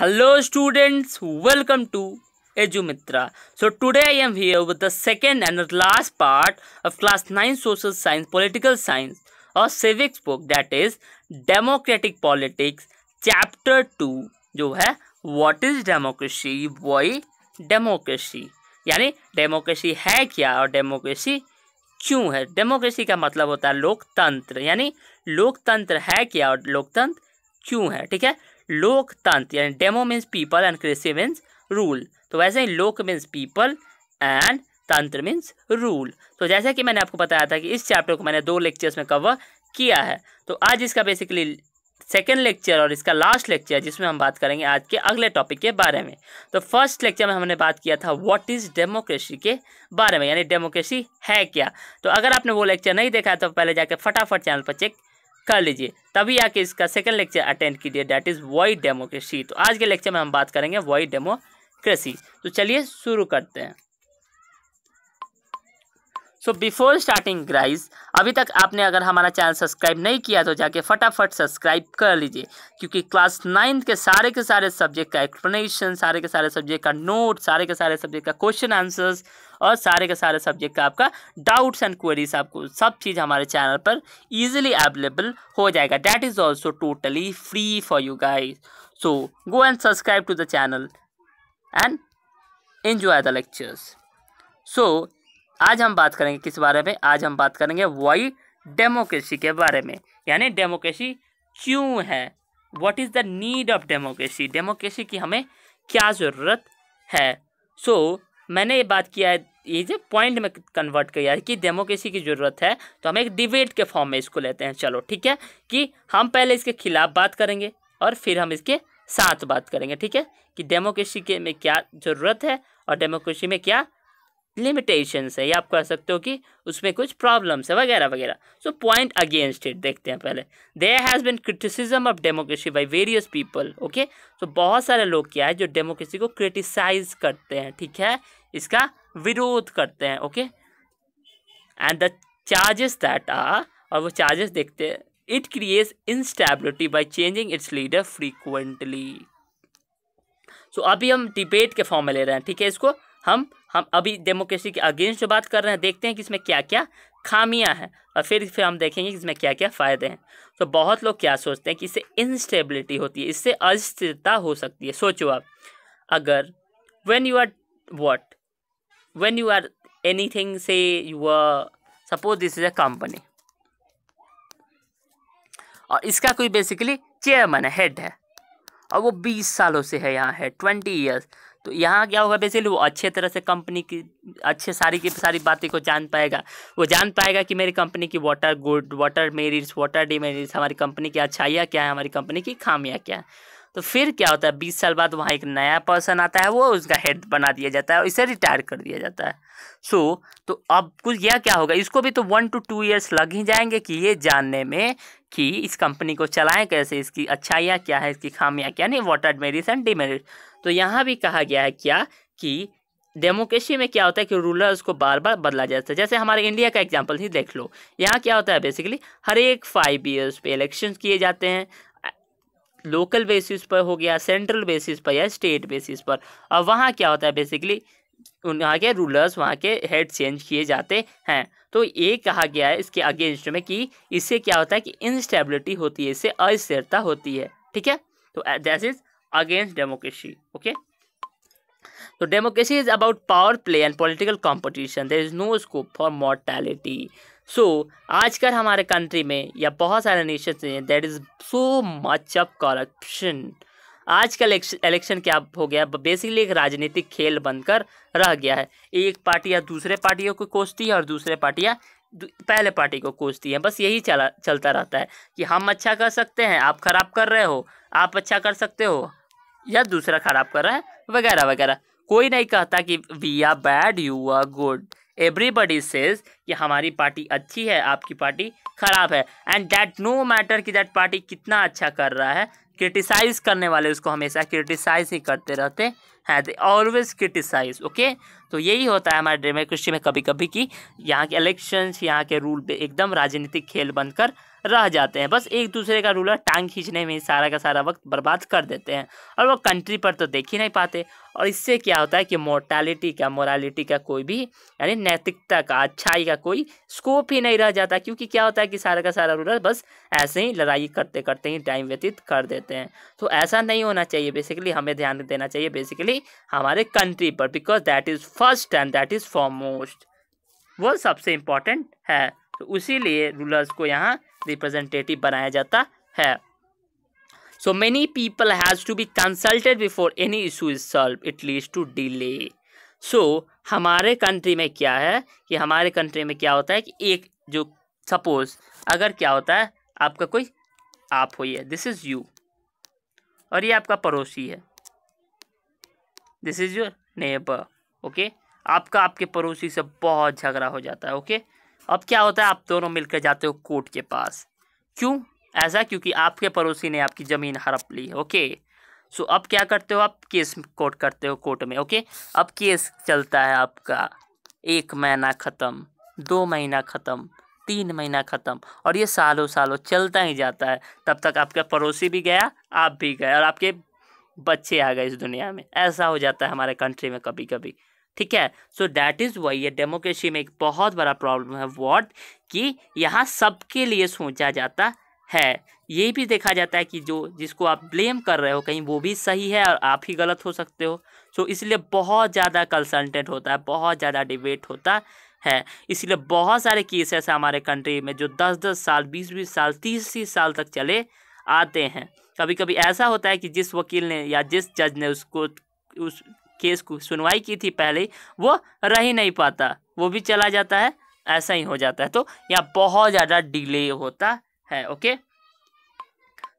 Hello students welcome to Edu Mitra so today I am here with the second and last part of class nine social science political science और civics book that is democratic politics chapter two जो है what is democracy why democracy यानी democracy है क्या और democracy क्यों है democracy का मतलब होता है लोकतंत्र यानी लोकतंत्र है क्या और लोकतंत्र क्यों है ठीक है लोकतंत्र यानी डेमो मीन्स पीपल एंड कृषि मीन्स रूल तो वैसे ही लोक मीन्स पीपल एंड तंत्र मीन्स रूल तो जैसे कि मैंने आपको बताया था कि इस चैप्टर को मैंने दो लेक्चर्स में कवर किया है तो आज इसका बेसिकली सेकेंड लेक्चर और इसका लास्ट लेक्चर जिसमें हम बात करेंगे आज के अगले टॉपिक के बारे में तो फर्स्ट लेक्चर में हमने बात किया था व्हाट इज़ डेमोक्रेसी के बारे में यानी डेमोक्रेसी है क्या तो अगर आपने वो लेक्चर नहीं देखा है तो पहले जाकर फटाफट चैनल पर चेक कर लीजिए तभी आके इसका सेकंड लेक्चर अटेंड कीजिए डैट इज़ वॉई डेमोक्रेसी तो आज के लेक्चर में हम बात करेंगे वॉई डेमोक्रेसी तो चलिए शुरू करते हैं सो बिफोर स्टार्टिंग ग्राइज अभी तक आपने अगर हमारा चैनल सब्सक्राइब नहीं किया तो जाके फटाफट सब्सक्राइब कर लीजिए क्योंकि क्लास नाइन्थ के सारे के सारे सब्जेक्ट का एक्सप्लेनेशन सारे के सारे सब्जेक्ट का नोट सारे के सारे सब्जेक्ट का क्वेश्चन आंसर्स और सारे के सारे सब्जेक्ट का आपका डाउट्स एंड क्वेरीज आपको सब चीज़ हमारे चैनल पर ईजिली अवेलेबल हो जाएगा that is also totally free for you guys so go and subscribe to the channel and enjoy the lectures so आज हम बात करेंगे किस बारे में आज हम बात करेंगे वाई डेमोक्रेसी के बारे में यानी डेमोक्रेसी क्यों है what is the need of democracy democracy की हमें क्या ज़रूरत है सो so, मैंने ये बात किया है ये पॉइंट में कन्वर्ट किया है कि डेमोक्रेसी की ज़रूरत है तो हम एक डिबेट के फॉर्म में इसको लेते हैं चलो ठीक है कि हम पहले इसके खिलाफ बात करेंगे और फिर हम इसके साथ बात करेंगे ठीक है कि डेमोक्रेसी के में क्या ज़रूरत है और डेमोक्रेसी में क्या लिमिटेशंस है या आप कह सकते हो कि उसमें कुछ प्रॉब्लम्स है वगैरह वगैरह सो पॉइंट अगेंस्ट इट देखते हैं पहले there has been criticism of democracy by various people okay so बहुत सारे लोग क्या है जो डेमोक्रेसी को क्रिटिसाइज करते हैं ठीक है इसका विरोध करते हैं okay and the charges that are और वो चार्जेस देखते हैं it creates instability by changing its leader frequently so अभी हम डिबेट के फॉर्म में ले रहे हैं ठीक है इसको हम हम अभी डेमोक्रेसी के अगेंस्ट जो बात कर रहे हैं देखते हैं कि इसमें क्या क्या खामियां हैं और फिर फिर हम देखेंगे कि इसमें क्या क्या फ़ायदे हैं तो बहुत लोग क्या सोचते हैं कि इससे इंस्टेबिलिटी होती है इससे अस्थिरता हो सकती है सोचो आप अगर when you are what when you are anything say you are suppose this is a company और इसका कोई बेसिकली चेयरमैन है हेड है और वो बीस सालों से है यहाँ है ट्वेंटी ईयर्स तो यहाँ क्या होगा बेसिकली वो अच्छे तरह से कंपनी की अच्छे सारी की सारी बातें को जान पाएगा वो जान पाएगा कि मेरी कंपनी की what are good what are merits what are demerits हमारी कंपनी की अच्छाइयाँ क्या है हमारी कंपनी की खामियाँ क्या है तो फिर क्या होता है बीस साल बाद वहाँ एक नया पर्सन आता है वो उसका हेड बना दिया जाता है और इसे रिटायर कर दिया जाता है सो so, तो अब कुछ यह क्या होगा इसको भी तो वन टू टू ईयर्स लग ही जाएंगे कि ये जानने में कि इस कंपनी को चलाएं कैसे इसकी अच्छाइयाँ क्या है इसकी खामियाँ क्या नहीं what are merits and demerits तो यहाँ भी कहा गया है क्या कि डेमोक्रेसी में क्या होता है कि रूलर्स को बार बार बदला जाता है जैसे हमारे इंडिया का एग्जाम्पल ही देख लो यहाँ क्या होता है बेसिकली हर एक फाइव ईयर्स पे इलेक्शंस किए जाते हैं लोकल बेसिस पर हो गया सेंट्रल बेसिस पर या स्टेट बेसिस पर और वहाँ क्या होता है बेसिकली वहाँ के रूलर्स वहाँ के हेड चेंज किए जाते हैं तो ये कहा गया है इसके अगेंस्ट में कि इससे क्या होता है कि इनस्टेबिलिटी होती है इससे अस्थिरता होती है ठीक है तो that uh, is against democracy okay तो democracy is about power play and political competition there is no scope for mortality so आजकल हमारे कंट्री में या बहुत सारे नेशन हैं there is so much of corruption आजकल इलेक्शन क्या हो गया बेसिकली एक राजनीतिक खेल बनकर रह गया है एक पार्टियाँ दूसरे पार्टियों को कोसती है और दूसरे पार्टियाँ पहले पार्टी को कोसती है बस यही चला चलता रहता है कि हम अच्छा कर सकते हैं आप खराब कर रहे हो आप अच्छा कर सकते हो या दूसरा खराब कर रहा है वगैरह वगैरह कोई नहीं कहता कि we are bad you are good everybody says कि हमारी पार्टी अच्छी है आपकी पार्टी खराब है एंड डैट नो मैटर कि दैट पार्टी कितना अच्छा कर रहा है क्रिटिसाइज करने वाले उसको हमेशा क्रिटिसाइज ही करते रहते हैं दे ऑलवेज क्रिटिसाइज ओके तो यही होता है हमारे डेमोक्रेसी में कभी कभी कि यहाँ के इलेक्शंस यहाँ के रूल पे एकदम राजनीतिक खेल बनकर रह जाते हैं बस एक दूसरे का रूलर टांग खींचने में सारा का सारा वक्त बर्बाद कर देते हैं और वो कंट्री पर तो देख ही नहीं पाते और इससे क्या होता है कि मोर्टैलिटी का मोरालिटी का कोई भी यानी नैतिकता का अच्छाई का कोई स्कोप ही नहीं रह जाता क्योंकि क्या होता है कि सारा का सारा रूलर बस ऐसे ही लड़ाई करते करते ही टाइम व्यतीत कर देते हैं तो ऐसा नहीं होना चाहिए बेसिकली हमें ध्यान देना चाहिए बेसिकली हमारे कंट्री पर because that is first and that is for वो सबसे इम्पॉर्टेंट है तो उसीलिए रूलर्स को यहाँ रिप्रेजेंटेटिव बनाया जाता है so many people has to be consulted before any issue is solve it leads to delay so हमारे कंट्री में क्या है कि हमारे कंट्री में क्या होता है कि एक जो सपोज अगर क्या होता है आपका कोई आप हो दिस इज़ यू और ये आपका पड़ोसी है this is your neighbour okay आपका आपके पड़ोसी से बहुत झगड़ा हो जाता है ओके okay? अब क्या होता है आप दोनों मिलकर जाते हो कोर्ट के पास क्यों ऐसा क्योंकि आपके पड़ोसी ने आपकी ज़मीन हड़प ली ओके सो अब क्या करते हो आप केस कोर्ट करते हो कोर्ट में ओके अब केस चलता है आपका एक महीना ख़त्म दो महीना ख़त्म तीन महीना ख़त्म और ये सालों सालों चलता ही जाता है तब तक आपका पड़ोसी भी गया आप भी गए और आपके बच्चे आ गए इस दुनिया में ऐसा हो जाता है हमारे कंट्री में कभी कभी ठीक है सो दैट इज़ वाई ये डेमोक्रेसी में एक बहुत बड़ा प्रॉब्लम है वॉट कि यहाँ सबके लिए सोचा जाता है ये भी देखा जाता है कि जो जिसको आप ब्लेम कर रहे हो कहीं वो भी सही है और आप ही गलत हो सकते हो सो so, इसलिए बहुत ज़्यादा कंसल्टेंट होता है बहुत ज़्यादा डिबेट होता है इसलिए बहुत सारे केस ऐसे हमारे कंट्री में जो दस दस साल बीस बीस साल तीस तीस साल तक चले आते हैं कभी कभी ऐसा होता है कि जिस वकील ने या जिस जज ने उसको उस केस को सुनवाई की थी पहले वो रह ही नहीं पाता वो भी चला जाता है ऐसा ही हो जाता है तो यहाँ बहुत ज़्यादा डिले होता है okay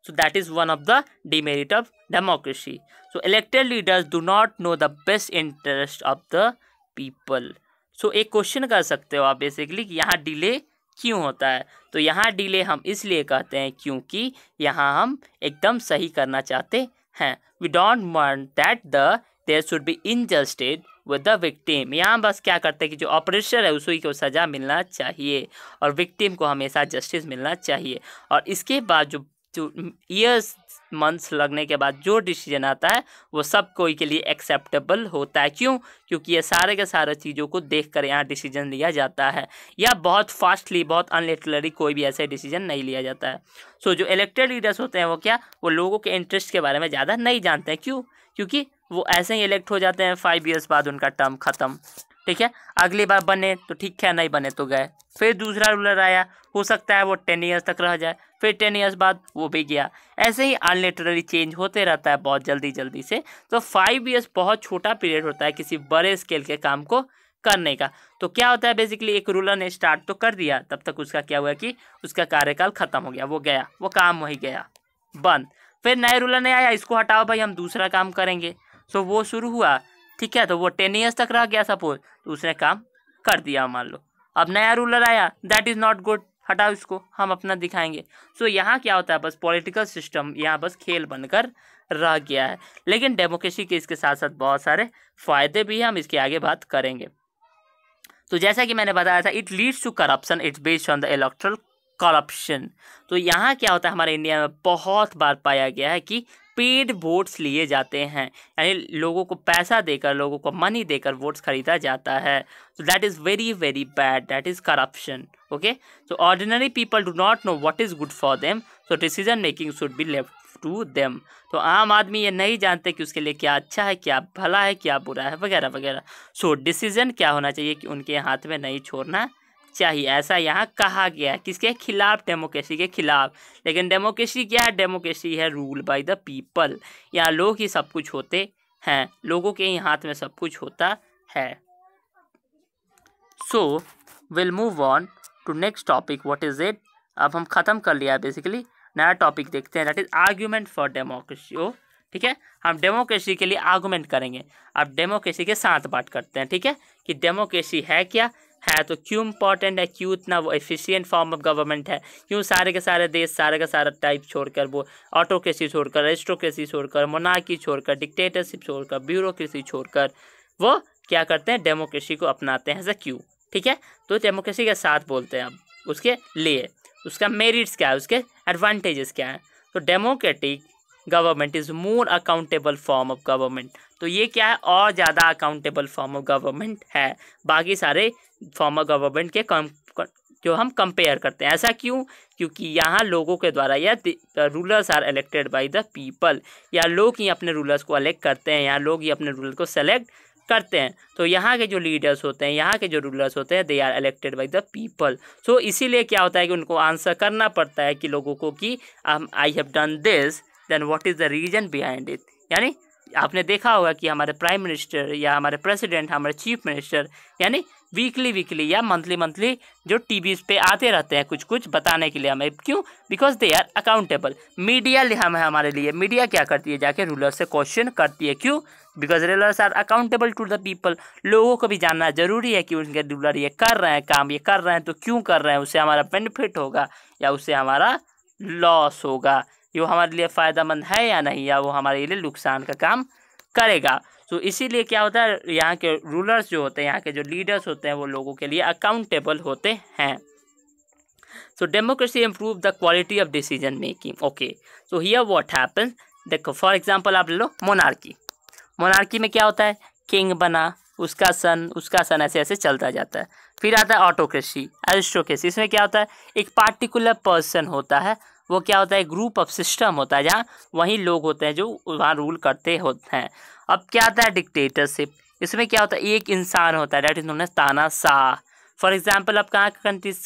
so that is one of the demerit of democracy so elected leaders do not know the best interest of the people so एक क्वेश्चन कर सकते हो आप बेसिकली कि यहाँ डिले क्यों होता है तो यहाँ डिले हम इसलिए कहते हैं क्योंकि यहाँ हम एकदम सही करना चाहते हैं we don't want that the there should be injustice with the victim यहाँ बस क्या करते हैं कि जो ऑपरेशन है उसी को सज़ा मिलना चाहिए और विक्टिम को हमेशा जस्टिस मिलना चाहिए और इसके बाद जो जो ईयर्स मंथ्स लगने के बाद जो डिसीजन आता है वो सब कोई के लिए एक्सेप्टेबल होता है क्यों क्योंकि ये सारे के सारे चीज़ों को देख कर यहाँ डिसीजन लिया जाता है या बहुत फास्टली बहुत अनलिटलरी कोई भी ऐसे डिसीजन नहीं लिया जाता है सो so, जो इलेक्टेड लीडर्स होते हैं वो क्या वो लोगों के इंटरेस्ट के बारे में ज़्यादा नहीं जानते हैं क्यों क्योंकि वो ऐसे ही इलेक्ट हो जाते हैं फाइव ईयर्स बाद उनका टर्म ख़त्म ठीक है अगली बार बने तो ठीक है नहीं बने तो गए फिर दूसरा रूलर आया हो सकता है वो टेन ईयर्स तक रह जाए फिर टेन ईयर्स बाद वो भी गया ऐसे ही अनलिटरली चेंज होते रहता है बहुत जल्दी जल्दी से तो फाइव ईयर्स बहुत छोटा पीरियड होता है किसी बड़े स्केल के काम को करने का तो क्या होता है बेसिकली एक रूलर ने स्टार्ट तो कर दिया तब तक उसका क्या हुआ कि उसका कार्यकाल खत्म हो गया वो गया वो काम वही गया बंद फिर नए रूलर ने आया इसको हटाओ भाई हम दूसरा काम करेंगे तो वो शुरू हुआ ठीक है तो वो टेन ईयर्स तक रह गया सपोज तो उसने काम कर दिया मान लो अब नया रूलर आया दैट इज़ नॉट गुड हटाओ इसको हम अपना दिखाएंगे सो so, यहाँ क्या होता है बस पॉलिटिकल सिस्टम यहाँ बस खेल बनकर रह गया है लेकिन डेमोक्रेसी के इसके साथ साथ बहुत सारे फायदे भी हैं हम इसके आगे बात करेंगे तो जैसा कि मैंने बताया था it leads to corruption it's based on the electoral corruption तो यहाँ क्या होता है हमारे इंडिया में बहुत बार पाया गया है कि पेड वोट्स लिए जाते हैं यानी लोगों को पैसा देकर लोगों को मनी देकर वोट्स खरीदा जाता है so that is very very bad that is corruption okay so ordinary people do not know what is good for them so decision making should be left to them तो आम आदमी ये नहीं जानते कि उसके लिए क्या अच्छा है क्या भला है क्या बुरा है वगैरह वगैरह सो डिसीजन क्या होना चाहिए कि उनके हाथ में नहीं छोड़ना चाहिए ऐसा यहाँ कहा गया है किसके खिलाफ डेमोक्रेसी के खिलाफ लेकिन डेमोक्रेसी क्या है डेमोक्रेसी है रूल बाय द पीपल यहाँ लोग ही सब कुछ होते हैं लोगों के ही हाथ में सब कुछ होता है so will move on to next topic what is it अब हम ख़त्म कर लिया बेसिकली नया टॉपिक देखते हैं that is argument for democracy ओ ठीक है हम डेमोक्रेसी के लिए आर्गूमेंट करेंगे अब डेमोक्रेसी के साथ बात करते हैं ठीक है कि डेमोक्रेसी है क्या है तो क्यों इंपॉर्टेंट है क्यों इतना वो एफिशिएंट फॉर्म ऑफ गवर्नमेंट है क्यों सारे के सारे देश सारे का सारा टाइप छोड़कर वो ऑटोक्रेसी छोड़कर रजिस्ट्रोक्रेसी छोड़कर मोनाकी छोड़कर डिक्टेटरशिप छोड़कर ब्यूरोक्रेसी छोड़कर वो क्या करते हैं डेमोक्रेसी को अपनाते हैं ऐसा क्यों ठीक है तो डेमोक्रेसी के साथ बोलते हैं अब उसके लिए उसका मेरिट्स क्या है उसके एडवांटेजेस क्या है तो democratic government is more accountable form of government तो ये क्या है और ज़्यादा अकाउंटेबल फॉर्म ऑफ गवर्नमेंट है बाकी सारे फॉर्म ऑफ गवर्नमेंट के कम जो हम कंपेयर करते हैं ऐसा क्यों क्योंकि यहाँ लोगों के द्वारा या rulers are elected by the people या लोग ही अपने रूलर्स को अलेक्ट करते हैं या लोग ही अपने रूलर को सेलेक्ट करते हैं तो यहाँ के जो लीडर्स होते हैं यहाँ के जो रूलर्स होते हैं they are elected by the people so इसीलिए क्या होता है कि उनको आंसर करना पड़ता है कि लोगों को कि I have done this then what is the reason behind it यानी आपने देखा होगा कि हमारे प्राइम मिनिस्टर या हमारे प्रेसिडेंट हमारे चीफ मिनिस्टर यानी वीकली वीकली या मंथली मंथली जो टी वी पे आते रहते हैं कुछ कुछ बताने के लिए हमें क्यों because they are accountable media हम है हमारे लिए मीडिया क्या करती है जाके रूलर से क्वेश्चन करती है क्यों because rulers are accountable to the people लोगों को भी जानना जरूरी है कि उनके रूलर ये कर रहे हैं काम ये कर रहे हैं तो क्यों कर रहे हैं उससे हमारा बेनिफिट होगा या उससे हमारा लॉस होगा ये हमारे लिए फ़ायदेमंद है या नहीं या वो हमारे लिए नुकसान का काम करेगा तो इसीलिए क्या होता है यहाँ के रूलर्स जो होते हैं यहाँ के जो लीडर्स होते हैं वो लोगों के लिए अकाउंटेबल होते हैं so democracy improve the quality of decision making okay so here what happen देखो फॉर एग्जाम्पल आप ले लो मोनार्की मोनार्की में क्या होता है किंग बना उसका सन उसका सन ऐसे ऐसे चलता जाता है फिर आता है ऑटोक्रेसी एरिस्टोक्रेसी इसमें क्या होता है एक पार्टिकुलर पर्सन होता है वो क्या होता है ग्रुप ऑफ सिस्टम होता है जहाँ वही लोग होते हैं जो वहाँ रूल करते होते हैं अब क्या आता है डिक्टेटरशिप इसमें क्या होता है एक इंसान होता है डेट इज नोन एज ताना शाह फॉर एग्जाम्पल आप कहाँ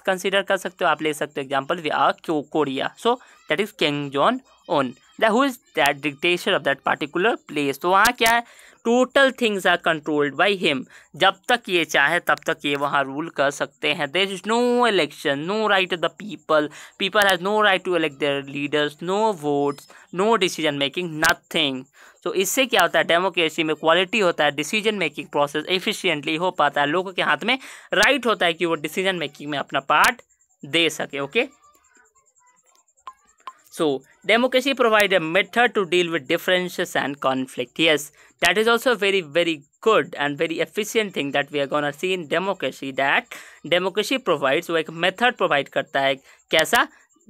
कंसिडर कर सकते हो आप ले सकते हो एग्जाम्पल वी आर क्यो Korea so that is Kim Jong Un that who is that dictator of that particular place तो वहाँ क्या है total things are controlled by him जब तक ये चाहे तब तक ये वहाँ रूल कर सकते हैं there is no election no right the people people has no right to elect their leaders no votes no decision making nothing तो इससे क्या होता है डेमोक्रेसी में क्वालिटी होता है डिसीजन मेकिंग प्रोसेस एफिशियंटली हो पाता है लोगों के हाथ में राइट right होता है कि वो डिसीजन मेकिंग में अपना पार्ट दे सके okay okay? So, democracy provide a method to deal with differences and conflict. Yes, that is also a very, very good and very efficient thing that we are going to see in democracy. That democracy provides वो एक method provide karta hai kaisa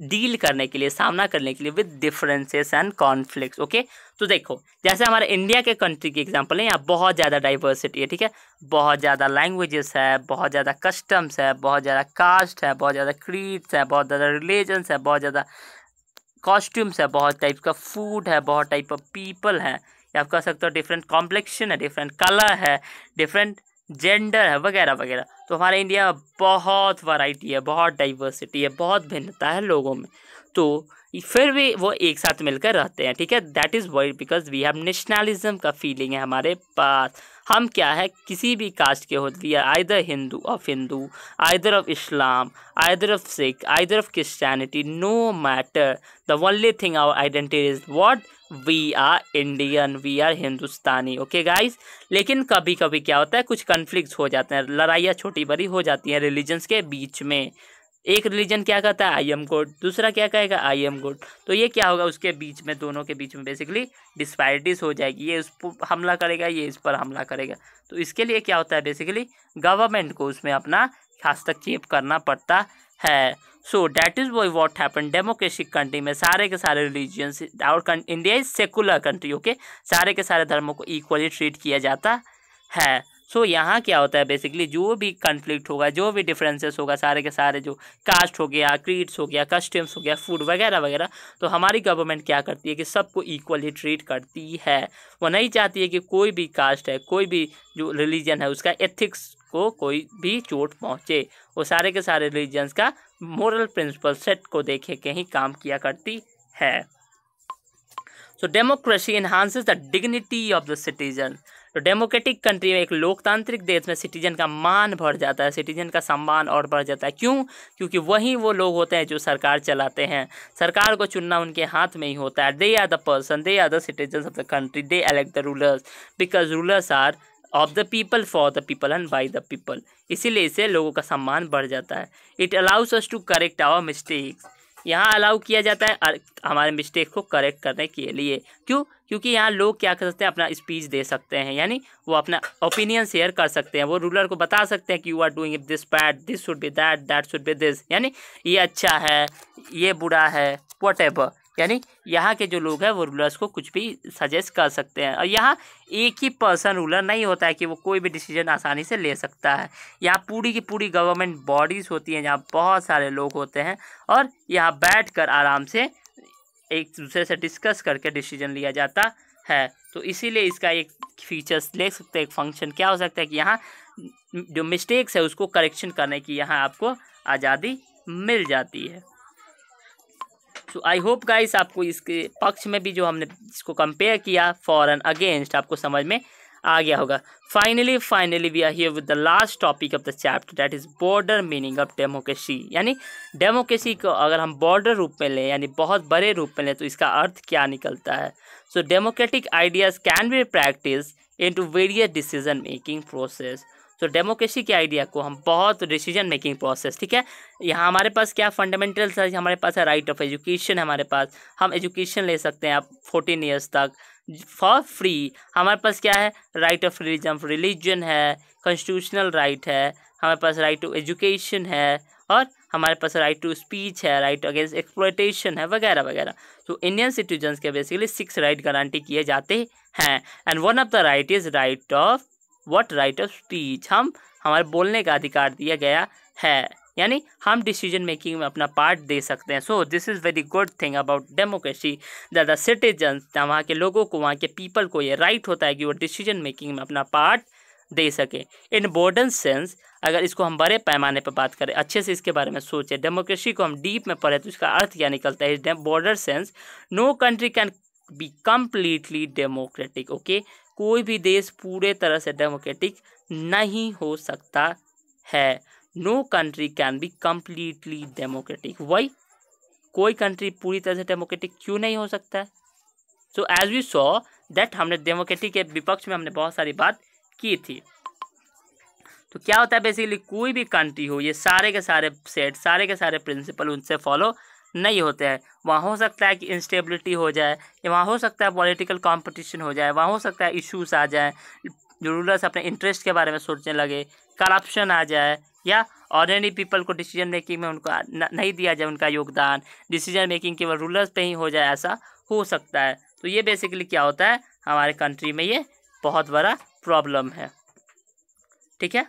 deal करने के लिए सामना करने के लिए with differences and conflicts okay तो देखो जैसे हमारे इंडिया के कंट्री की एग्जांपल है यहाँ बहुत ज़्यादा डाइवर्सिटी है ठीक है बहुत ज़्यादा लैंग्वेजेस है बहुत ज़्यादा कस्टम्स है बहुत ज़्यादा कास्ट है बहुत ज़्यादा क्रीड्स है बहुत ज़्यादा रिलीजन्स है बहुत ज़्यादा कॉस्ट्यूम्स है बहुत टाइप का फूड है बहुत टाइप ऑफ पीपल है या आप कह सकते हो डिफरेंट कॉम्प्लेक्शन है डिफरेंट कलर है डिफरेंट जेंडर है वगैरह वगैरह तो हमारे इंडिया में बहुत वैरायटी है बहुत डाइवर्सिटी है बहुत भिन्नता है लोगों में तो फिर भी वो एक साथ मिलकर रहते हैं ठीक है that is why because we have nationalism का फीलिंग है हमारे पास हम क्या है किसी भी कास्ट के होते हैं either Hindu of Hindu either of Islam either of Sikh either of Christianity no matter the only thing our identity is what we are Indian we are Hindustani okay guys लेकिन कभी कभी क्या होता है कुछ कन्फ्लिक्ट हो जाते हैं लड़ाइयाँ छोटी बड़ी हो जाती हैं रिलीजन्स के बीच में एक रिलीजन क्या कहता है आई एम गोड दूसरा क्या कहेगा आई एम गोड तो ये क्या होगा उसके बीच में दोनों के बीच में बेसिकली डिस्पायरिटीज हो जाएगी ये उस पर हमला करेगा ये इस पर हमला करेगा तो इसके लिए क्या होता है बेसिकली गवर्नमेंट को उसमें अपना हस्तक्षेप करना पड़ता है so that is why what happen democratic country में सारे के सारे रिलीजियंस और India is secular country okay सारे के सारे धर्मों को इक्वली ट्रीट किया जाता है सो so, यहाँ क्या होता है बेसिकली जो भी कन्फ्लिक्ट होगा जो भी डिफरेंसेस होगा सारे के सारे जो कास्ट हो गया क्रीड्स हो गया कस्टम्स हो गया फूड वगैरह वगैरह तो हमारी गवर्नमेंट क्या करती है कि सबको इक्वली ट्रीट करती है वो नहीं चाहती है कि कोई भी कास्ट है कोई भी जो रिलीजन है उसका एथिक्स को कोई भी चोट पहुँचे वो सारे के सारे रिलीजन्स का मोरल प्रिंसिपल सेट को देखे के ही काम किया करती है so democracy enhances the dignity of the citizen तो डेमोक्रेटिक कंट्री में एक लोकतांत्रिक देश में सिटीजन का मान बढ़ जाता है सिटीजन का सम्मान और बढ़ जाता है क्यों क्योंकि वही वो लोग होते हैं जो सरकार चलाते हैं सरकार को चुनना उनके हाथ में ही होता है they are the person they are the citizen of the country they elect the rulers because rulers are of the people for the people and by the people इसीलिए इसे लोगों का सम्मान बढ़ जाता है it allows us to correct our mistakes यहाँ allow किया जाता है हमारे मिस्टेक को करेक्ट करने के लिए क्यों क्योंकि यहाँ लोग क्या कर सकते हैं अपना स्पीच दे सकते हैं यानी वो अपना ओपिनियन शेयर कर सकते हैं वो रूलर को बता सकते हैं कि you are doing this bad this should be that that should be this यानी ये अच्छा है ये बुरा है वट यानी यहाँ के जो लोग हैं वो रूलर्स को कुछ भी सजेस्ट कर सकते हैं और यहाँ एक ही पर्सन रूलर नहीं होता है कि वो कोई भी डिसीजन आसानी से ले सकता है यहाँ पूरी की पूरी गवर्नमेंट बॉडीज़ होती हैं जहाँ बहुत सारे लोग होते हैं और यहाँ बैठ कर आराम से एक दूसरे से डिस्कस करके डिसीजन लिया जाता है तो इसीलिए इसका एक फीचर्स ले सकते हैं एक फंक्शन क्या हो सकता है कि यहाँ जो मिस्टेक्स है उसको करेक्शन करने की यहाँ आपको आज़ादी मिल जाती है तो आई होप गाइस आपको इसके पक्ष में भी जो हमने इसको कंपेयर किया फॉर एंड अगेंस्ट आपको समझ में आ गया होगा finally finally we are here with the last topic of the chapter that is broader meaning of democracy यानी डेमोक्रेसी को अगर हम बॉर्डर रूप में लें यानी बहुत बड़े रूप में लें तो इसका अर्थ क्या निकलता है so democratic ideas can be practice into various decision making process तो डेमोक्रेसी के आइडिया को हम बहुत डिसीजन मेकिंग प्रोसेस ठीक है यहाँ हमारे पास क्या फंडामेंटल्स है हमारे पास है राइट ऑफ एजुकेशन हमारे पास हम एजुकेशन ले सकते हैं आप फोर्टीन ईयर्स तक फॉर फ्री हमारे पास क्या है राइट ऑफ रिलीजन रिलीजन है कॉन्स्टिट्यूशनल राइट right है हमारे पास राइट टू एजुकेशन है और हमारे पास राइट टू स्पीच है राइट अगेंस्ट एक्सप्लोटेशन है वगैरह वगैरह तो इंडियन सिटीजन के बेसिकली सिक्स राइट गारंटी किए जाते हैं and one of the right is right of what right of speech हम हमारे बोलने का अधिकार दिया गया है यानी हम डिसीजन मेकिंग में अपना पार्ट दे सकते हैं so this is very good thing about democracy the citizen वहाँ के लोगों को वहाँ के पीपल को ये राइट right होता है कि वो डिसीजन मेकिंग में अपना पार्ट दे सके इन बॉर्डन सेंस अगर इसको हम बड़े पैमाने पर बात करें अच्छे से इसके बारे में सोचें डेमोक्रेसी को हम डीप में पढ़ें तो इसका अर्थ क्या निकलता है broader sense no country can be completely democratic okay कोई भी देश पूरे तरह से डेमोक्रेटिक नहीं हो सकता है no country can be completely democratic वही कोई कंट्री पूरी तरह से डेमोक्रेटिक क्यों नहीं हो सकता है so as we saw that हमने डेमोक्रेटिक के विपक्ष में हमने बहुत सारी बात की थी तो क्या होता है बेसिकली कोई भी कंट्री हो ये सारे के सारे सेट सारे के सारे प्रिंसिपल उनसे फॉलो नहीं होते हैं वहाँ हो सकता है कि इंस्टेबिलिटी हो जाए या वहाँ हो सकता है पॉलिटिकल कंपटीशन हो जाए वहाँ हो सकता है इश्यूज आ जाए रूलर्स अपने इंटरेस्ट के बारे में सोचने लगे करप्शन आ जाए या ऑर्डनरी पीपल को डिसीजन मेकिंग में उनको नहीं दिया जाए उनका योगदान डिसीजन मेकिंग केवल रूलर्स पे ही हो जाए ऐसा हो सकता है तो ये बेसिकली क्या होता है हमारे कंट्री में ये बहुत बड़ा प्रॉब्लम है ठीक है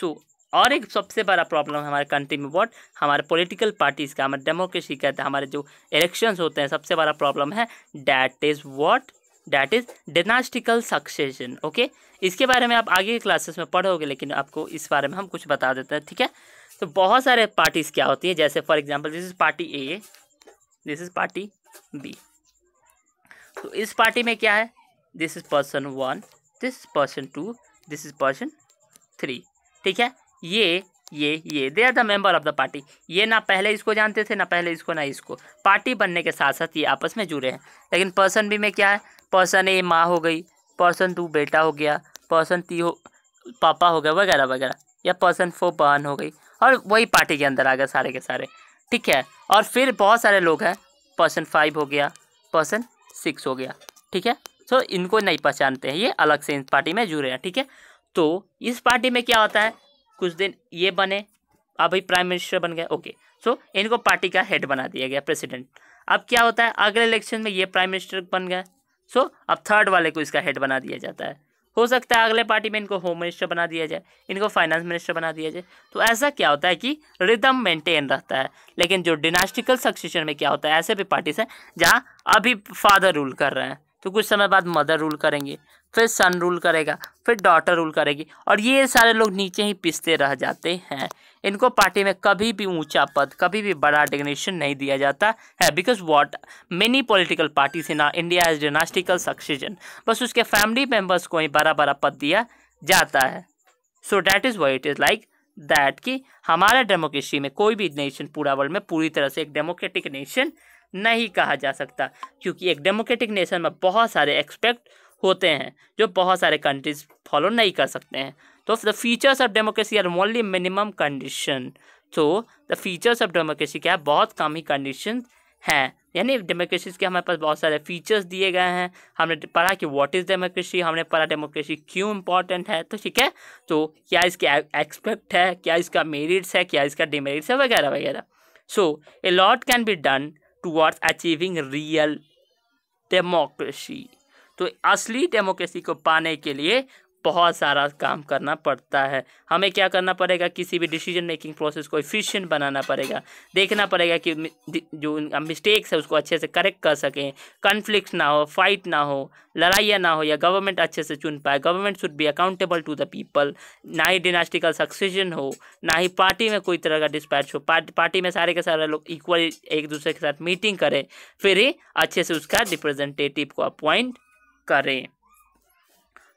सो so, और एक सबसे बड़ा प्रॉब्लम हमारे कंट्री में वॉट हमारे पॉलिटिकल पार्टीज़ का हमारे डेमोक्रेसी कहते हैं हमारे जो इलेक्शंस होते हैं सबसे बड़ा प्रॉब्लम है that is what that is dynastical succession okay इसके बारे में आप आगे की क्लासेस में पढ़ोगे लेकिन आपको इस बारे में हम कुछ बता देते हैं ठीक है तो बहुत सारे पार्टीज क्या होती हैं जैसे for example this is party A this is party B तो इस पार्टी में क्या है this is person one this is person two this is person three ठीक है ये ये ये they are the member of the party ये ना पहले इसको जानते थे ना पहले इसको ना इसको पार्टी बनने के साथ साथ ये आपस में जुड़े हैं लेकिन पर्सन बी में क्या है पर्सन ए माँ हो गई पर्सन टू बेटा हो गया पर्सन ती हो पापा हो गया वगैरह वगैरह या पर्सन फोर बहन हो गई और वही पार्टी के अंदर आ गए सारे के सारे ठीक है और फिर बहुत सारे लोग हैं पर्सन फाइव हो गया पर्सन सिक्स हो गया ठीक है सो इनको नहीं पहचानते हैं ये अलग से इस पार्टी में जुड़े हैं ठीक है तो इस पार्टी में क्या होता है कुछ दिन ये बने अभी प्राइम मिनिस्टर बन गए ओके सो इनको पार्टी का हेड बना दिया गया प्रेसिडेंट अब क्या होता है अगले इलेक्शन में ये प्राइम मिनिस्टर बन गए सो अब थर्ड वाले को इसका हेड बना दिया जाता है हो सकता है अगले पार्टी में इनको होम मिनिस्टर बना दिया जाए इनको फाइनेंस मिनिस्टर बना दिया जाए तो ऐसा क्या होता है कि रिदम मेंटेन रहता है लेकिन जो डिनास्टिकल सक्सेशन में क्या होता है ऐसे भी पार्टीज हैं जहाँ अभी फादर रूल कर रहे हैं फिर तो कुछ समय बाद मदर रूल करेंगे फिर सन रूल करेगा फिर डॉटर रूल करेगी और ये सारे लोग नीचे ही पिसते रह जाते हैं इनको पार्टी में कभी भी ऊंचा पद कभी भी बड़ा डिग्नेशन नहीं दिया जाता है because what many political parties in India as dynastical succession बस उसके फैमिली मेम्बर्स को ही बड़ा बड़ा पद दिया जाता है so that is why it is like that कि हमारे डेमोक्रेसी में कोई भी नेशन पूरा वर्ल्ड में पूरी तरह से एक डेमोक्रेटिक नेशन नहीं कहा जा सकता क्योंकि एक डेमोक्रेटिक नेशन में बहुत सारे एक्सपेक्ट होते हैं जो बहुत सारे कंट्रीज फॉलो नहीं कर सकते हैं तो the features of democracy are only minimum condition तो द फीचर्स ऑफ डेमोक्रेसी क्या है बहुत कम ही कंडीशन हैं यानी डेमोक्रेसी के हमारे पास बहुत सारे फीचर्स दिए गए हैं हमने पढ़ा कि व्हाट इज़ डेमोक्रेसी हमने पढ़ा डेमोक्रेसी क्यों इंपॉर्टेंट है तो ठीक है तो क्या इसके एक्सपेक्ट है क्या इसका मेरिट्स है क्या इसका डिमेरिट्स है वगैरह वगैरह so a lot can be done towards achieving real democracy तो असली डेमोक्रेसी को पाने के लिए बहुत सारा काम करना पड़ता है हमें क्या करना पड़ेगा किसी भी डिसीजन मेकिंग प्रोसेस को इफ़िशेंट बनाना पड़ेगा देखना पड़ेगा कि जो मिस्टेक्स है उसको अच्छे से करेक्ट कर सकें कन्फ्लिक्ट ना हो फाइट ना हो लड़ाइयाँ ना हो या गवर्नमेंट अच्छे से चुन पाए government should be accountable to the people ना ही डिनास्टिकल सक्सेशन हो ना ही पार्टी में कोई तरह का डिस्पैच हो पार्ट, पार्टी में सारे के सारे लोग इक्वल एक दूसरे के साथ मीटिंग करें फिर ही अच्छे से उसका रिप्रेजेंटेटिव को अपॉइंट करें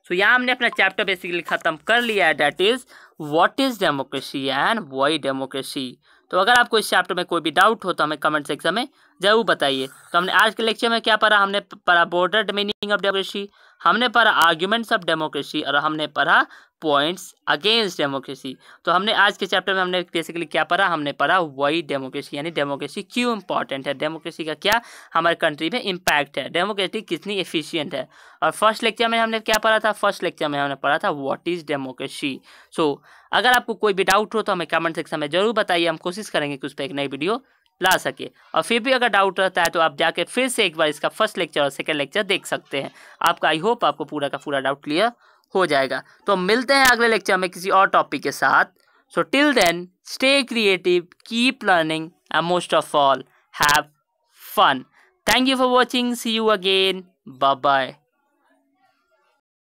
सो यहाँ हमने अपना चैप्टर बेसिकली खत्म कर लिया है that is what is democracy and why democracy तो अगर आपको इस चैप्टर में कोई भी डाउट हो तो हमें कमेंट सेक्शन में जरूर बताइए तो हमने आज के लेक्चर में क्या पढ़ा हमने पढ़ा बॉर्डर मीनिंग ऑफ डेमोक्रेसी हमने पढ़ा आर्ग्यूमेंट्स ऑफ डेमोक्रेसी और हमने पढ़ा पॉइंट्स अगेंस्ट डेमोक्रेसी तो हमने आज के चैप्टर में हमने बेसिकली क्या पढ़ा हमने पढ़ा वही डेमोक्रेसी यानी डेमोक्रेसी क्यों इंपॉर्टेंट है डेमोक्रेसी का क्या हमारे कंट्री में इम्पैक्ट है डेमोक्रेसी कितनी एफिशिएंट है और फर्स्ट लेक्चर में हमने क्या पढ़ा था फर्स्ट लेक्चर में हमने पढ़ा था व्हाट इज डेमोक्रेसी सो अगर आपको कोई भी डाउट हो तो हमें कमेंट सेक्शन में जरूर बताइए हम कोशिश करेंगे कि उस पर एक नई वीडियो ला सके और फिर भी अगर डाउट रहता है तो आप जाकर फिर से एक बार इसका फर्स्ट लेक्चर और सेकेंड लेक्चर देख सकते हैं आपका आई होप आपको पूरा का पूरा डाउट क्लियर हो जाएगा तो मिलते हैं अगले लेक्चर में किसी और टॉपिक के साथ so till then stay creative keep learning and most of all have fun thank you for watching see you again bye bye